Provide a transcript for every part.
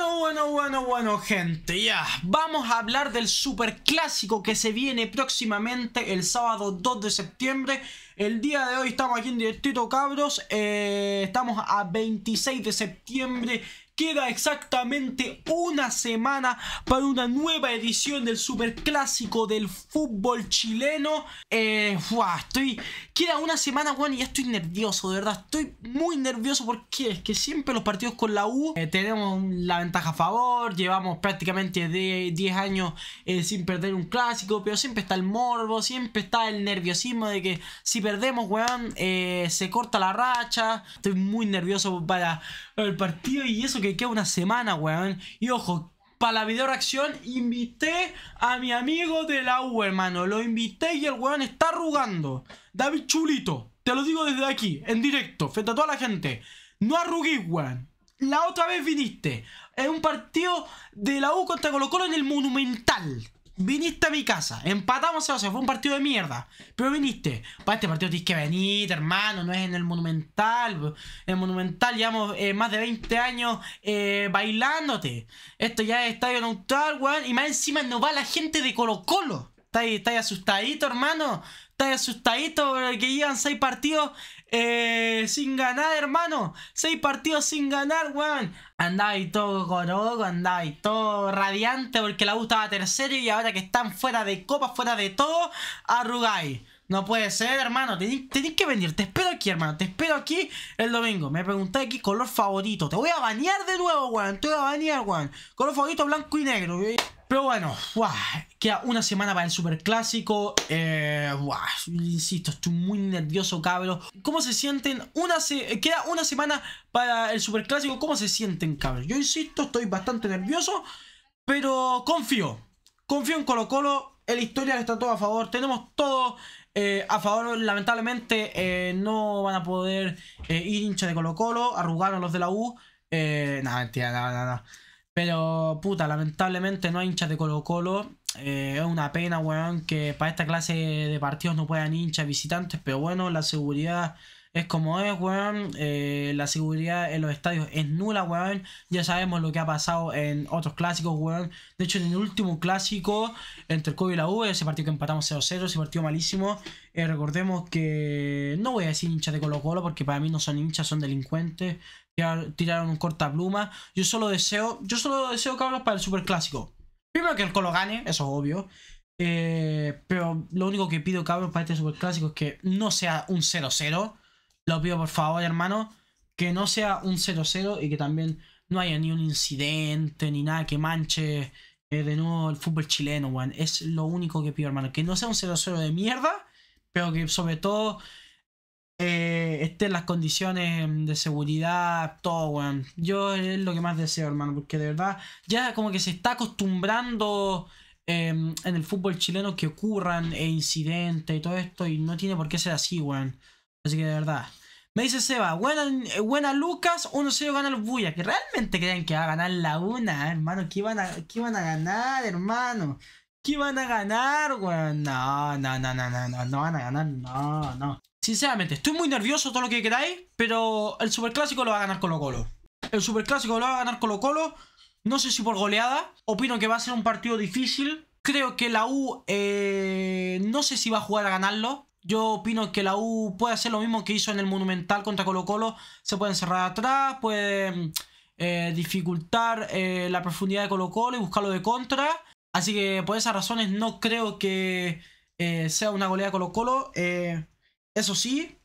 Bueno, bueno, bueno, bueno, gente, ya. Vamos a hablar del super clásico que se viene próximamente el sábado 2 de septiembre. El día de hoy estamos aquí en Directito Cabros. Eh, estamos a 26 de septiembre queda exactamente una semana para una nueva edición del super clásico del fútbol chileno. Eh, estoy. Queda una semana, weón, y ya estoy nervioso, de verdad. Estoy muy nervioso porque es que siempre los partidos con la U eh, tenemos la ventaja a favor. Llevamos prácticamente 10 años eh, sin perder un clásico, pero siempre está el morbo, siempre está el nerviosismo de que si perdemos, weón, se corta la racha. Estoy muy nervioso para el partido y eso que queda una semana, weón. Y ojo, para la video reacción invité a mi amigo de la U, hermano. Lo invité y el weón está arrugando. David Chulito, te lo digo desde aquí, en directo, frente a toda la gente. No arrugues weón. La otra vez viniste. Es un partido de la U contra Colo Colo en el Monumental. Viniste a mi casa, empatamos O sea, fue un partido de mierda. Pero viniste, para este partido tienes que venir, hermano, no es en el Monumental. En el Monumental llevamos eh, más de 20 años eh, bailándote. Esto ya es estadio neutral, weón. Y más encima no va la gente de Colo Colo. Estás asustadito, hermano. Estás asustadito Que llevan 6 partidos eh, sin ganar, hermano. Seis partidos sin ganar, weón. Andáis todo coroco, andáis todo radiante porque la U estaba tercero y ahora que están fuera de copa, fuera de todo, arrugáis. No puede ser, hermano. Tenéis que venir. Te espero aquí, hermano. Te espero aquí el domingo. Me preguntáis qué color favorito. Te voy a bañar de nuevo, weón. Te voy a bañar, weón. Color favorito blanco y negro. Pero bueno, wow. Queda una semana para el superclásico. clásico. Eh, insisto, estoy muy nervioso, cabrón. ¿Cómo se sienten? Una queda una semana para el superclásico. ¿Cómo se sienten, cabrón? Yo insisto, estoy bastante nervioso, pero confío. Confío en Colo Colo. La historia está todo a favor. Tenemos todo eh, a favor, lamentablemente, eh, no van a poder ir hincha de Colo Colo, Arrugaron los de la U. nada, mentira, nada, nada. Pero, puta, lamentablemente no hay hinchas de Colo Colo. Eh, es una pena, weón, que para esta clase de partidos no puedan hinchas visitantes, pero bueno, la seguridad es como es, weón. Eh, la seguridad en los estadios es nula, weón. Ya sabemos lo que ha pasado en otros clásicos, weón. De hecho, en el último clásico entre el COVID y la U, ese partido que empatamos 0-0, ese partido malísimo. Eh, recordemos que no voy a decir hinchas de Colo-Colo porque para mí no son hinchas, son delincuentes. Tiraron un corta pluma. Yo solo deseo, yo solo deseo, cabros para el Super Clásico. Primero que el Colo gane, eso es obvio. Eh, pero lo único que pido, cabrón, para este superclásico es que no sea un 0-0. Lo pido por favor, hermano. Que no sea un 0-0 y que también no haya ni un incidente ni nada que manche eh, de nuevo el fútbol chileno, weón. Es lo único que pido, hermano. Que no sea un 0-0 de mierda, pero que sobre todo eh, estén las condiciones em, de seguridad, todo, weón. Yo es lo que más deseo, hermano, porque de verdad ya como que se está acostumbrando em, en el fútbol chileno que ocurran e incidentes y todo esto, y no tiene por qué ser así, weón. Así que de verdad. Me dice Seba, buena, eh, buena Lucas, 1-0 gana los bulla Que realmente creen que va a ganar la una, hermano. que iban a, qué a ganar, hermano? ¿Qué van a ganar, weón? No, no, no, no, no, no, no van a ganar, no, no. Sinceramente, estoy muy nervioso, todo lo que queráis, pero el Superclásico lo va a ganar Colo Colo. El Superclásico lo va a ganar Colo Colo, no sé si por goleada, opino que va a ser un partido difícil. Creo que la U eh, no sé si va a jugar a ganarlo. Yo opino que la U puede hacer lo mismo que hizo en el Monumental contra Colo Colo. Se puede cerrar atrás, Puede eh, dificultar eh, la profundidad de Colo Colo y buscarlo de contra. Así que por esas razones no creo que sea una goleada Colo Colo. Eso sí,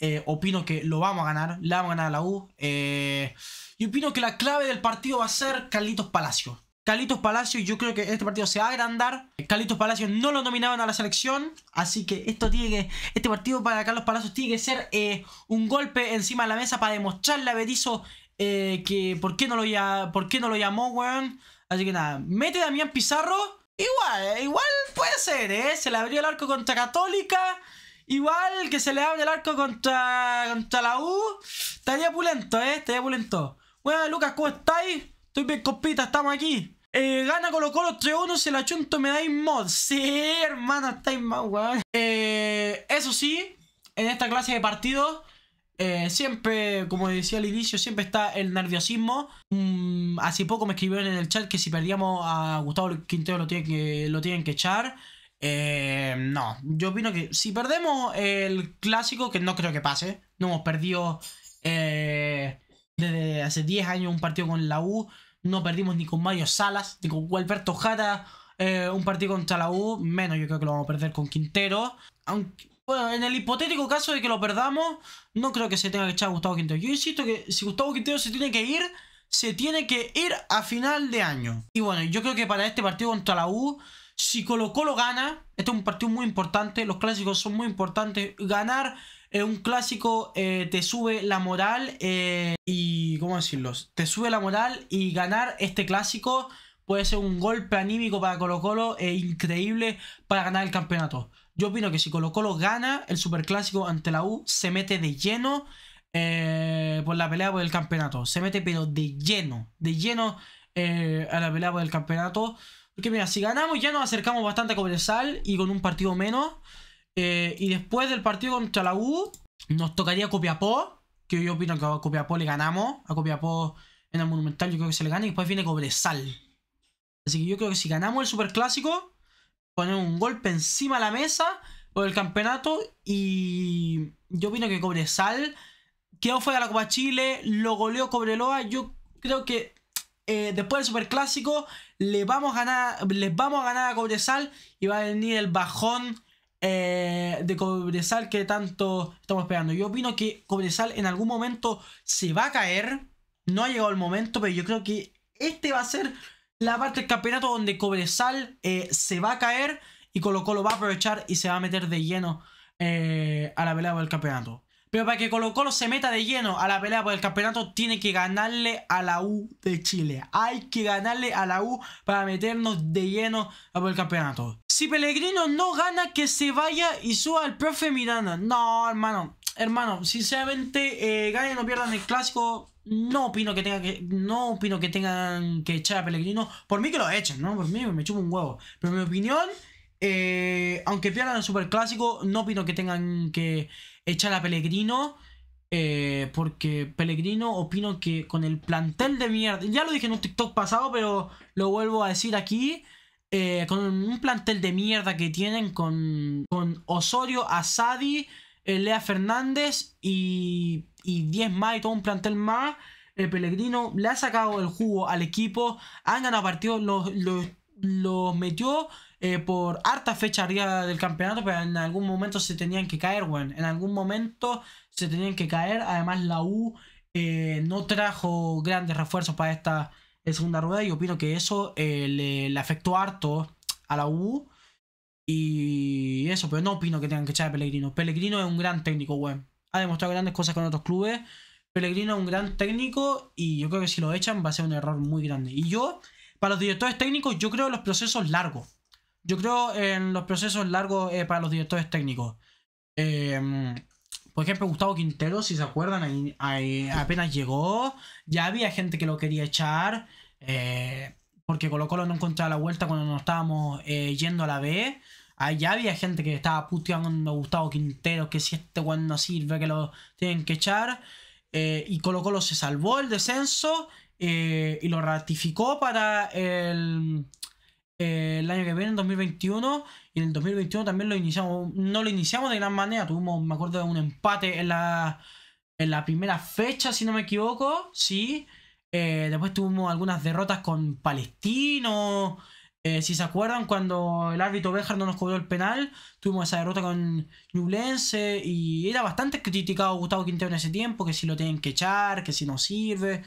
eh, opino que lo vamos a ganar, la vamos a ganar a la U. Eh, y opino que la clave del partido va a ser Carlitos Palacio. Carlitos Palacio, yo creo que este partido se va a agrandar. Carlitos Palacio no lo nominaban a la selección, así que esto tiene que, este partido para Carlos Palacios tiene que ser eh, un golpe encima de la mesa para demostrarle a Berizzo que por qué no lo, ya, por no lo llamó, weón. Así que nada, mete Damián Pizarro. Igual, igual puede ser, ¿eh? Se le abrió el arco contra Católica. Igual que se le abre el arco contra, contra la U. Estaría pulento, ¿eh? Estaría pulento. Bueno, Lucas, ¿cómo estáis? Estoy bien, compita, estamos aquí. Eh, gana Colo Colo 3-1, se la chunto, me dais mod. Sí, hermana estáis más, weón. Eh, eso sí, en esta clase de partidos, eh, siempre, como decía al inicio, siempre está el nerviosismo. Mm, hace poco me escribieron en el chat que si perdíamos a Gustavo Quintero lo tienen que, lo tienen que echar. Eh, no, yo opino que si perdemos el clásico, que no creo que pase, no hemos perdido eh, desde hace 10 años un partido con la U, no perdimos ni con Mario Salas, ni con Gualberto Jara eh, un partido contra la U, menos yo creo que lo vamos a perder con Quintero. Aunque, bueno, en el hipotético caso de que lo perdamos, no creo que se tenga que echar a Gustavo Quintero. Yo insisto que si Gustavo Quintero se tiene que ir, se tiene que ir a final de año. Y bueno, yo creo que para este partido contra la U si Colo Colo gana, este es un partido muy importante, los clásicos son muy importantes, ganar eh, un clásico eh, te sube la moral eh, y, ¿cómo decirlo? Te sube la moral y ganar este clásico puede ser un golpe anímico para Colo Colo e increíble para ganar el campeonato. Yo opino que si Colo Colo gana el superclásico ante la U, se mete de lleno por la pelea por el campeonato. Se mete pero de lleno, de lleno a la pelea por el campeonato. Porque mira, si ganamos ya nos acercamos bastante a Cobresal y con un partido menos. Eh, y después del partido contra la U, nos tocaría Copiapó. Que yo opino que a Copiapó le ganamos. A Copiapó en el Monumental yo creo que se le gana. Y después viene Cobresal. Así que yo creo que si ganamos el Superclásico, ponemos un golpe encima de la mesa por el campeonato. Y yo opino que Cobresal quedó fuera de la Copa Chile, lo goleó Cobreloa. Yo creo que eh, después del superclásico le vamos a ganar, les vamos a ganar a Cobresal y va a venir el bajón eh, de Cobresal que tanto estamos esperando. Yo opino que Cobresal en algún momento se va a caer. No ha llegado el momento, pero yo creo que este va a ser la parte del campeonato donde Cobresal eh, se va a caer y Colo Colo va a aprovechar y se va a meter de lleno a la pelea del campeonato. Pero para que Colo Colo se meta de lleno a la pelea por el campeonato, tiene que ganarle a la U de Chile. Hay que ganarle a la U para meternos de lleno a por el campeonato. Si Pellegrino no gana, que se vaya y suba al profe Miranda. No, hermano. Hermano, sinceramente, eh, ganen o pierdan el clásico, no opino que tenga que no opino que tengan que echar a Pellegrino por mí que lo echen no por mí me chupo un huevo pero mi opinión eh, aunque pierdan el superclásico, no opino que tengan que echar a Pellegrino. Eh, porque Pellegrino opino que con el plantel de mierda. Ya lo dije en un TikTok pasado, pero lo vuelvo a decir aquí. Eh, con un plantel de mierda que tienen con, con Osorio, Asadi, Lea Fernández y, y 10 más y todo un plantel más. Pellegrino le ha sacado el jugo al equipo. Han ganado partidos, los, los metió eh, por harta fecha arriba del campeonato, pero en algún momento se tenían que caer, weón. En algún momento se tenían que caer. Además, la U eh, no trajo grandes refuerzos para esta eh, segunda rueda y opino que eso le, afectó harto a la U. Y eso, pero no opino que tengan que echar a Pellegrino. Pellegrino es un gran técnico, weón. Ha demostrado grandes cosas con otros clubes. Pellegrino es un gran técnico y yo creo que si lo echan va a ser un error muy grande. Y yo, para los directores técnicos, yo creo los procesos largos. Yo creo en los procesos largos eh, para los directores técnicos. Em, por ejemplo, Gustavo Quintero, si se acuerdan, ahí, apenas llegó, ya había gente que lo quería echar, eh, porque Colo Colo no encontraba la vuelta cuando nos estábamos eh, yendo a la B. Ahí ya había gente que estaba puteando a Gustavo Quintero, que si este cuando sirve, que lo tienen que echar. y Colo Colo se salvó el descenso y lo ratificó para el eh, el año que viene, en 2021. Y en el 2021 también lo iniciamos, no lo iniciamos de gran manera. Tuvimos, me acuerdo, un empate en la, en la primera fecha, si no me equivoco. Sí. Eh, después tuvimos algunas derrotas con Palestino. Eh, si se acuerdan, cuando el árbitro Béjar no nos cobró el penal, tuvimos esa derrota con Ñublense y era bastante criticado Gustavo Quintero en ese tiempo, que si lo tienen que echar, que si no sirve.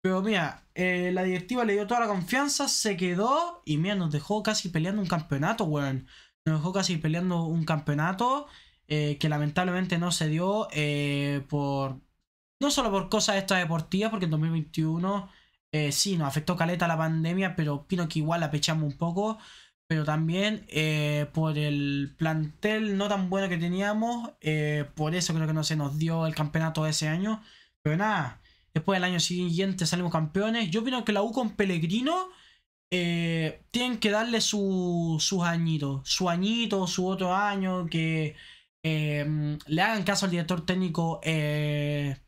Pero mira, eh, la directiva le dio toda la confianza, se quedó y mira, nos dejó casi peleando un campeonato, weón. Nos dejó casi peleando un campeonato eh, que lamentablemente no se dio eh, por... No solo por cosas estas deportivas, porque en 2021 sí nos afectó caleta la pandemia, pero opino que igual la pechamos un poco. Pero también por el plantel no tan bueno que teníamos, por eso creo que no se nos dio el campeonato de ese año. Pero nada, Después del año siguiente salimos campeones. Yo opino que la U con Pellegrino eh, tienen que darle sus añitos. Su añito, su otro año, que em, le hagan caso al director técnico eh,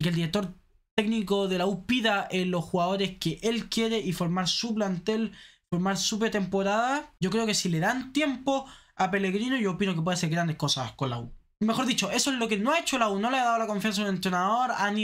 que el director técnico de la U pida eh, los jugadores que él quiere y formar su plantel, formar su pretemporada. Yo creo que si le dan tiempo a Pellegrino, yo opino que puede hacer grandes cosas con la U. Mejor dicho, eso es lo que no ha hecho la U. No le ha dado la confianza a un entrenador. Han,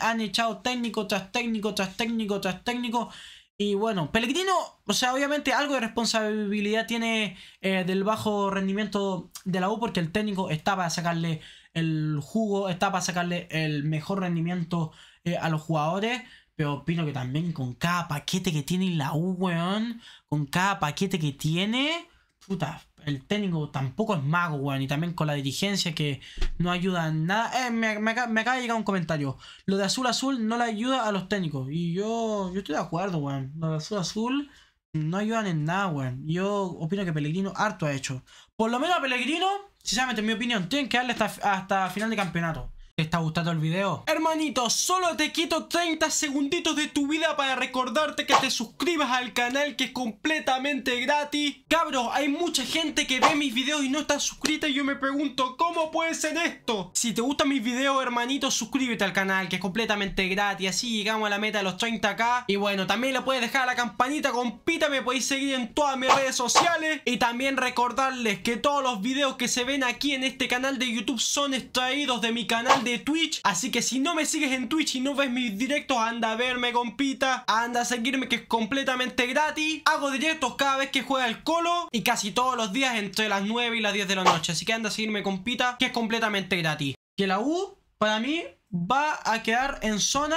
han echado técnico tras técnico, tras técnico, tras técnico. Y bueno, Pellegrino, o sea, obviamente algo de responsabilidad tiene eh, del bajo rendimiento de la U porque el técnico está para sacarle el jugo, está para sacarle el mejor rendimiento eh, a los jugadores. Pero opino que también con cada paquete que tiene la U, weón, con cada paquete que tiene, puta, el técnico tampoco es mago, weón. Y también con la dirigencia que no ayuda en nada. Eh, me, acaba de llegar un comentario. Lo de azul azul no le ayuda a los técnicos. Y yo, yo estoy de acuerdo, weón. Lo de azul azul no ayudan en nada, weón. Yo opino que Pellegrino harto ha hecho. Por lo menos a Pellegrino, sinceramente, en mi opinión, tienen que darle hasta final de campeonato. ¿Te está gustando el video? Hermanito, solo te quito 30 segunditos de tu vida para recordarte que te suscribas al canal que es completamente gratis. Cabros, hay mucha gente que ve mis videos y no está suscrita y yo me pregunto, ¿cómo puede ser esto? Si te gustan mis videos, hermanito, suscríbete al canal que es completamente gratis. Así llegamos a la meta de los 30k. Y bueno, también le puedes dejar a la campanita, compita, me podéis seguir en todas mis redes sociales. Y también recordarles que todos los videos que se ven aquí en este canal de YouTube son extraídos de mi canal de Twitch. Así que si no me sigues en Twitch y no ves mis directos, anda a verme, compita. Anda a seguirme que es completamente gratis. Hago directos cada vez que juega el Colo y casi todos los días entre las 9 y las 10 de la noche. Así que anda a seguirme, compita, que es completamente gratis. Que la U, para mí, va a quedar en zona...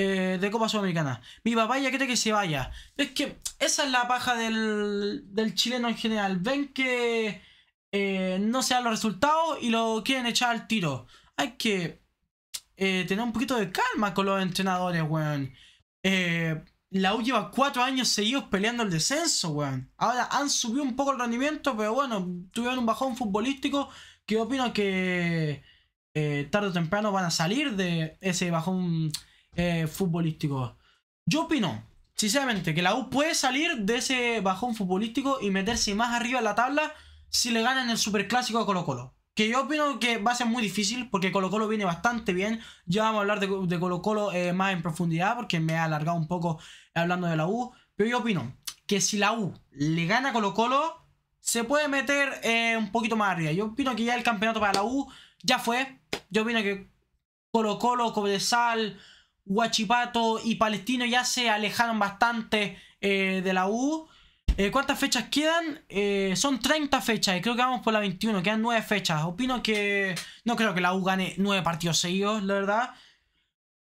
Eh, de Copa Sudamericana. Mi papá ya cree que se vaya. Es que esa es la paja del, chileno en general. Ven que eh, no se dan los resultados y lo quieren echar al tiro hay que eh, tener un poquito de calma con los entrenadores, weón. Eh, la U lleva cuatro años seguidos peleando el descenso, weón. Ahora han subido un poco el rendimiento, pero bueno, tuvieron un bajón futbolístico que opino que eh, tarde o temprano van a salir de ese bajón futbolístico. Yo opino, sinceramente, que la U puede salir de ese bajón futbolístico y meterse más arriba en la tabla si le ganan el superclásico a Colo Colo. Que yo opino que va a ser muy difícil porque Colo Colo viene bastante bien. Ya vamos a hablar de, Colo Colo eh, más en profundidad porque me he alargado un poco hablando de la U. Pero yo opino que si la U le gana a Colo Colo, se puede meter eh, un poquito más arriba. Yo opino que ya el campeonato para la U ya fue. Yo opino que Colo Colo, Cobresal, Huachipato y Palestino ya se alejaron bastante eh, de la U. Eh, ¿Cuántas fechas quedan? Eh, son 30 fechas y creo que vamos por la 21, quedan 9 fechas. Opino que... No creo que la U gane 9 partidos seguidos, la verdad.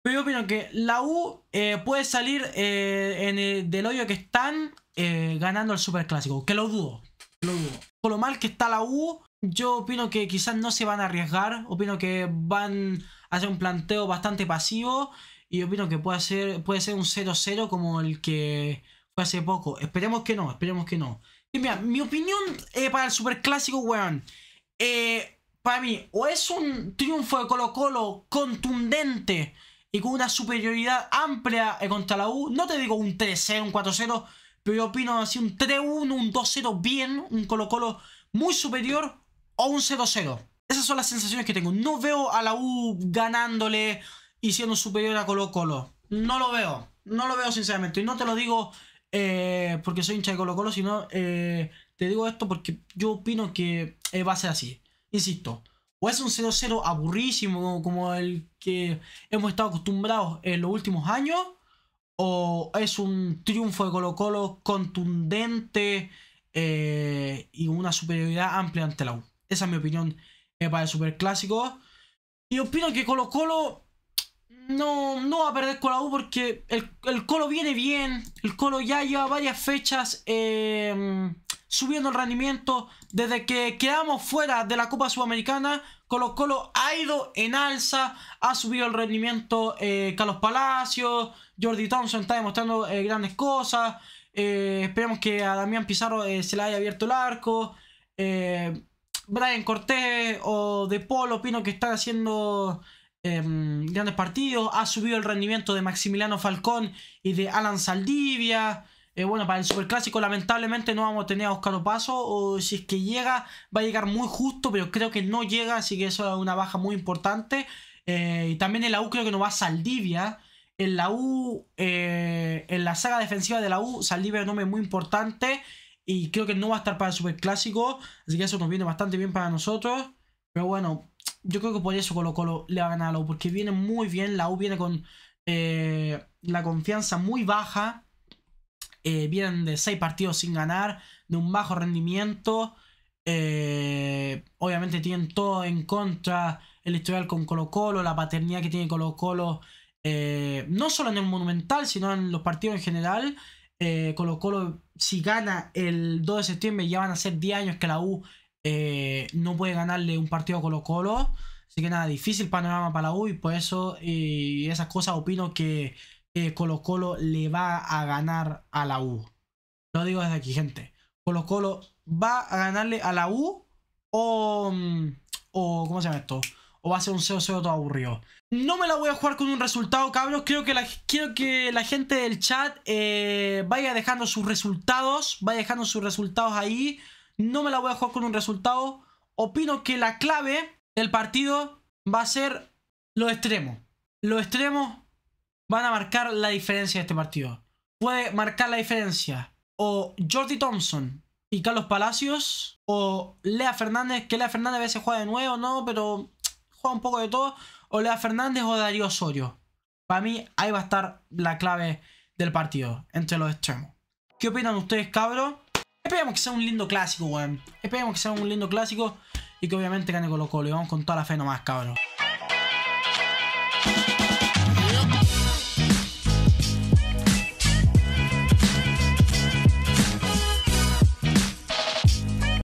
Pero yo opino que la U eh, puede salir del hoyo que están ganando el Superclásico. Que lo dudo, lo dudo. Por lo mal que está la U, yo opino que quizás no se van a arriesgar. Opino que van a hacer un planteo bastante pasivo. Y opino que puede ser, puede ser un 0-0 como el que hace poco. Esperemos que no, esperemos que no. mi opinión eh, para el superclásico, weón. Eh, para mí, o es un triunfo de Colo Colo contundente y con una superioridad amplia eh, contra la U. No te digo un 3-0, un 4-0, pero yo opino así un 3-1, un 2-0 bien, un Colo Colo muy superior o un 0-0. Esas son las sensaciones que tengo. No veo a la U ganándole y siendo superior a Colo Colo. No lo veo. No lo veo sinceramente. Y no te lo digo eh, porque soy hincha de Colo Colo, sino eh, te digo esto porque yo opino que eh, va a ser así. Insisto, o es un 0-0 aburrísimo como el que hemos estado acostumbrados en los últimos años, o es un triunfo de Colo Colo contundente y una superioridad amplia ante la U. Esa es mi opinión para el clásico Y opino que Colo Colo no, no va a perder con U porque el, Colo viene bien. El Colo ya lleva varias fechas em, subiendo el rendimiento. Desde que quedamos fuera de la Copa Sudamericana, Colo Colo ha ido en alza. Ha subido el rendimiento eh, Carlos Palacios. Jordi Thompson está demostrando eh, grandes cosas. Eh, esperemos que a Damián Pizarro se le haya abierto el arco. Brian Cortés o De Polo opino que están haciendo Em, grandes partidos. Ha subido el rendimiento de Maximiliano Falcón y de Alan Saldivia. Eh, bueno, para el Superclásico lamentablemente no vamos a tener a Oscar Paso. O si es que llega, va a llegar muy justo, pero creo que no llega, así que eso es una baja muy importante. Eh, y también en la U creo que no va Saldivia. En la U, eh, en la saga defensiva de la U, Saldivia es un nombre muy importante. Y creo que no va a estar para el Superclásico. Así que eso nos viene bastante bien para nosotros. Pero bueno, yo creo que por eso Colo Colo le va a ganar a la U, porque viene muy bien, la U viene con eh, la confianza muy baja, eh, vienen de seis partidos sin ganar, de un bajo rendimiento, eh, obviamente tienen todo en contra, el historial con Colo Colo, la paternidad que tiene Colo Colo, no solo en el Monumental, sino en los partidos en general. Colo Colo, si gana el 2 de septiembre, ya van a ser 10 años que la U eh, no puede ganarle un partido a Colo Colo. Así que nada, difícil panorama para la U y por eso y eh, esas cosas opino que, Colo Colo le va a ganar a la U. Lo digo desde aquí, gente. Colo Colo va a ganarle a la U mm, o, ¿cómo se llama esto? O va a ser un 0-0 todo aburrido. No me la voy a jugar con un resultado, cabros. Creo que la, quiero que la gente del chat eh, vaya dejando sus resultados. Vaya dejando sus resultados ahí no me la voy a jugar con un resultado. Opino que la clave del partido va a ser los extremos. Los extremos van a marcar la diferencia de este partido. Puede marcar la diferencia o Jordi Thompson y Carlos Palacios o Lea Fernández, que Lea Fernández a veces juega de nuevo, no, pero juega un poco de todo, o Lea Fernández o Darío Osorio. Para mí ahí va a estar la clave del partido, entre los extremos. ¿Qué opinan ustedes, cabros? Esperemos que sea un lindo clásico, weón. Esperemos que sea un lindo clásico y que obviamente gane Colo Colo. Y vamos con toda la fe nomás, cabrón.